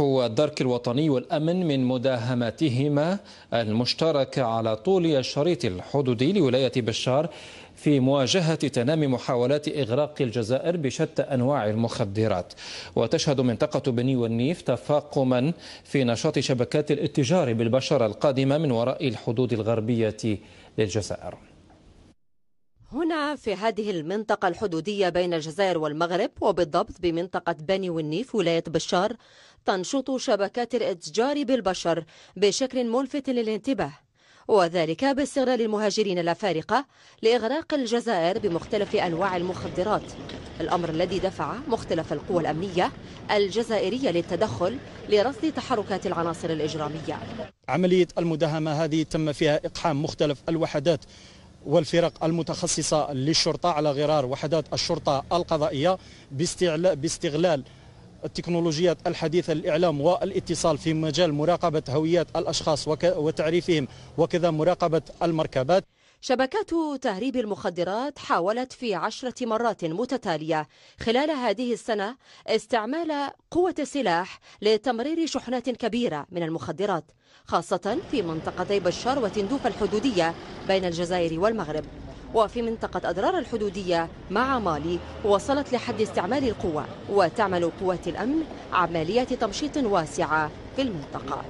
الدرك الوطني والأمن من مداهمتهما المشتركة على طول الشريط الحدودي لولاية بشار في مواجهة تنامي محاولات إغراق الجزائر بشتى أنواع المخدرات وتشهد منطقة بني والنيف تفاقما في نشاط شبكات الاتجار بالبشرة القادمة من وراء الحدود الغربية للجزائر هنا في هذه المنطقة الحدودية بين الجزائر والمغرب وبالضبط بمنطقة بني والنيف ولاية بشار تنشط شبكات الاتجار بالبشر بشكل ملفت للانتباه وذلك باستغلال المهاجرين الأفارقة لإغراق الجزائر بمختلف أنواع المخدرات الأمر الذي دفع مختلف القوى الأمنية الجزائرية للتدخل لرصد تحركات العناصر الإجرامية عملية المداهمة هذه تم فيها إقحام مختلف الوحدات والفرق المتخصصة للشرطة على غرار وحدات الشرطة القضائية باستغلال التكنولوجيات الحديثة للإعلام والاتصال في مجال مراقبة هويات الأشخاص وتعريفهم وكذا مراقبة المركبات شبكات تهريب المخدرات حاولت في عشرة مرات متتالية خلال هذه السنة استعمال قوة السلاح لتمرير شحنات كبيرة من المخدرات خاصة في منطقتي بشار وتندوف الحدودية بين الجزائر والمغرب وفي منطقة أدرار الحدودية مع مالي وصلت لحد استعمال القوة وتعمل قوات الأمن عمليات تمشيط واسعة في المنطقة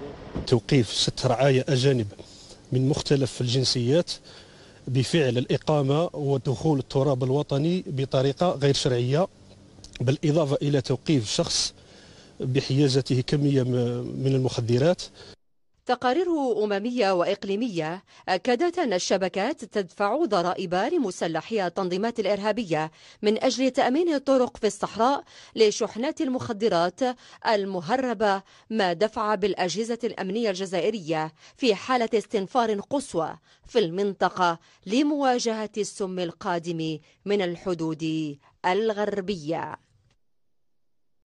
توقيف ست رعاية أجانب من مختلف الجنسيات بفعل الإقامة ودخول التراب الوطني بطريقة غير شرعية بالإضافة إلى توقيف شخص بحيازته كمية من المخدرات تقارير أممية وإقليمية أكدت أن الشبكات تدفع ضرائب لمسلحي التنظيمات الإرهابية من أجل تأمين الطرق في الصحراء لشحنات المخدرات المهربة ما دفع بالأجهزة الأمنية الجزائرية في حالة استنفار قصوى في المنطقة لمواجهة السم القادم من الحدود الغربية